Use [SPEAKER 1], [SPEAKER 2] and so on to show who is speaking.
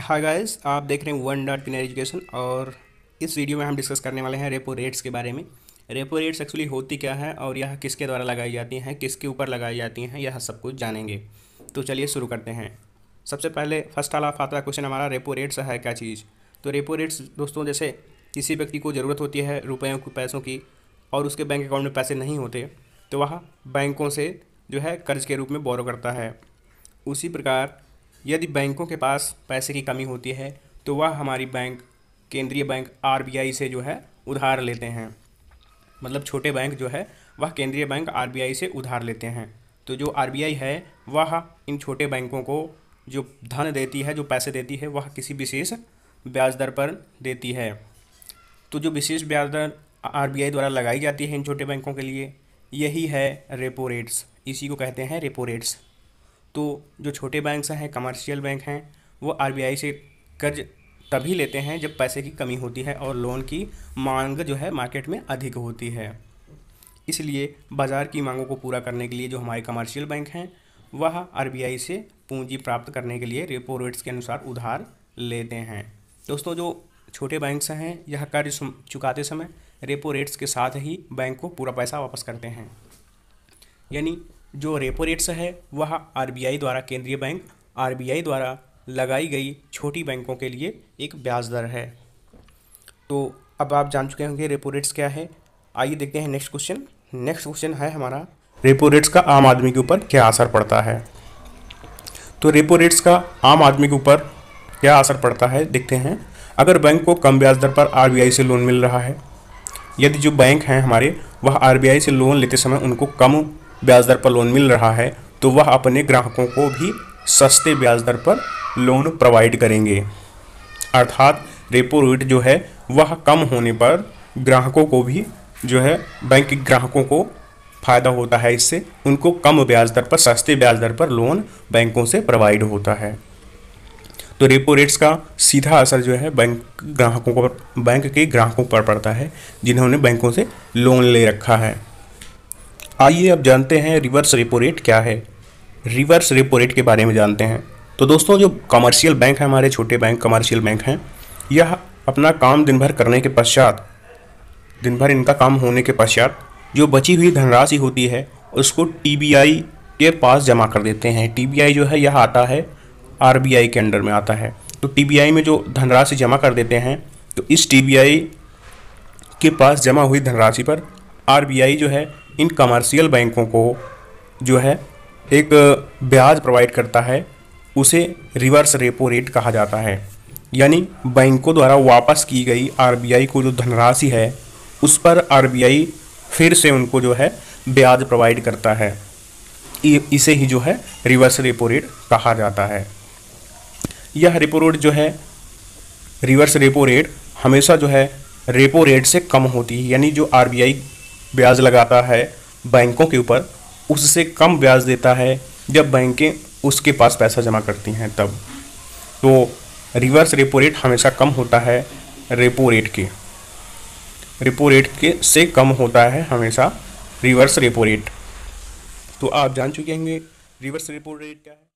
[SPEAKER 1] hi guys आप देख रहे हैं वन डॉट पिनर एजुकेशन और इस वीडियो में हम डिस्कस करने वाले हैं रेपो रेट्स के बारे में रेपो रेट्स एक्चुअली होती क्या है और यह किसके द्वारा लगाई जाती हैं किसके ऊपर लगाई जाती हैं यह सब कुछ जानेंगे तो चलिए शुरू करते हैं सबसे पहले फर्स्ट ऑफ आता क्वेश्चन हमारा रेपो रेट्स है क्या चीज़ तो रेपो रेट्स दोस्तों जैसे किसी व्यक्ति को ज़रूरत होती है रुपयों की पैसों की और उसके बैंक अकाउंट में पैसे नहीं होते तो वह बैंकों से जो है कर्ज के रूप में बोरो करता है उसी प्रकार यदि बैंकों के पास पैसे की कमी होती है तो वह हमारी बैंक केंद्रीय बैंक आरबीआई से जो है उधार लेते हैं मतलब छोटे बैंक जो है वह केंद्रीय बैंक आरबीआई से उधार लेते हैं तो जो आरबीआई है वह इन छोटे बैंकों को जो धन देती है जो पैसे देती है वह किसी विशेष ब्याज दर पर देती है तो जो विशेष ब्याज दर आर द्वारा लगाई जाती है इन छोटे बैंकों के लिए यही है रेपो रेट्स इसी को कहते हैं रेपो रेट्स तो जो छोटे बैंक्स हैं कमर्शियल बैंक हैं वो आर से कर्ज तभी लेते हैं जब पैसे की कमी होती है और लोन की मांग जो है मार्केट में अधिक होती है इसलिए बाज़ार की मांगों को पूरा करने के लिए जो हमारे कमर्शियल बैंक हैं वह आर से पूंजी प्राप्त करने के लिए रेपो रेट्स के अनुसार उधार लेते हैं दोस्तों जो छोटे बैंक्स हैं यह कर्ज चुकाते समय रेपो रेट्स के साथ ही बैंक को पूरा पैसा वापस करते हैं यानी जो रेपो रेट्स है वह आरबीआई द्वारा केंद्रीय बैंक आरबीआई द्वारा लगाई गई छोटी बैंकों के लिए एक ब्याज दर है तो अब आप जान चुके होंगे रेपो रेट्स क्या है आइए देखते हैं नेक्स्ट क्वेश्चन नेक्स्ट क्वेश्चन है हमारा रेपो रेट्स का आम आदमी के ऊपर क्या असर पड़ता है तो रेपो रेट्स का आम आदमी के ऊपर क्या असर पड़ता है देखते हैं अगर बैंक को कम ब्याज दर पर आर से लोन मिल रहा है यदि जो बैंक हैं हमारे वह आर से लोन लेते समय उनको कम ब्याज दर पर लोन मिल रहा है तो वह अपने ग्राहकों को भी सस्ते ब्याज दर पर लोन प्रोवाइड करेंगे अर्थात रेपो रेट जो है वह कम होने पर ग्राहकों को भी जो है बैंक के ग्राहकों को फ़ायदा होता है इससे उनको कम ब्याज दर पर सस्ते ब्याज दर पर लोन बैंकों से प्रोवाइड होता है तो रेपो रेट्स का सीधा असर जो है बैंक ग्राहकों पर बैंक के ग्राहकों पर पड़ता है जिन्होंने बैंकों से लोन ले रखा है आइए अब जानते हैं रिवर्स रेपो रेट क्या है रिवर्स रेपो रेट के बारे में जानते हैं तो दोस्तों जो कमर्शियल बैंक है हमारे छोटे बैंक कमर्शियल बैंक हैं यह अपना काम दिन भर करने के पश्चात दिन भर इनका काम होने के पश्चात जो बची हुई धनराशि होती है उसको टी के पास जमा कर देते हैं टी जो है यह आता है आर के अंडर में आता है तो टी में जो धनराशि जमा कर देते हैं तो इस टी के पास जमा हुई धनराशि पर आर जो है इन कमर्शियल बैंकों को जो है एक ब्याज प्रोवाइड करता है उसे रिवर्स रेपो रेट कहा जाता है यानी बैंकों द्वारा वापस की गई आरबीआई को जो धनराशि है उस पर आरबीआई फिर से उनको जो है ब्याज प्रोवाइड करता है इसे ही जो है रिवर्स रेपो रेट कहा जाता है यह रेपो रेट जो है रिवर्स रेपो रेट हमेशा जो है रेपो रेट से कम होती है यानी जो आरबीआई ब्याज लगाता है बैंकों के ऊपर उससे कम ब्याज देता है जब बैंकें उसके पास पैसा जमा करती हैं तब तो रिवर्स रेपो रेट हमेशा कम होता है रेपो रेट के रेपो रेट के से कम होता है हमेशा रिवर्स रेपो रेट तो आप जान चुके होंगे रिवर्स रेपो रेट क्या है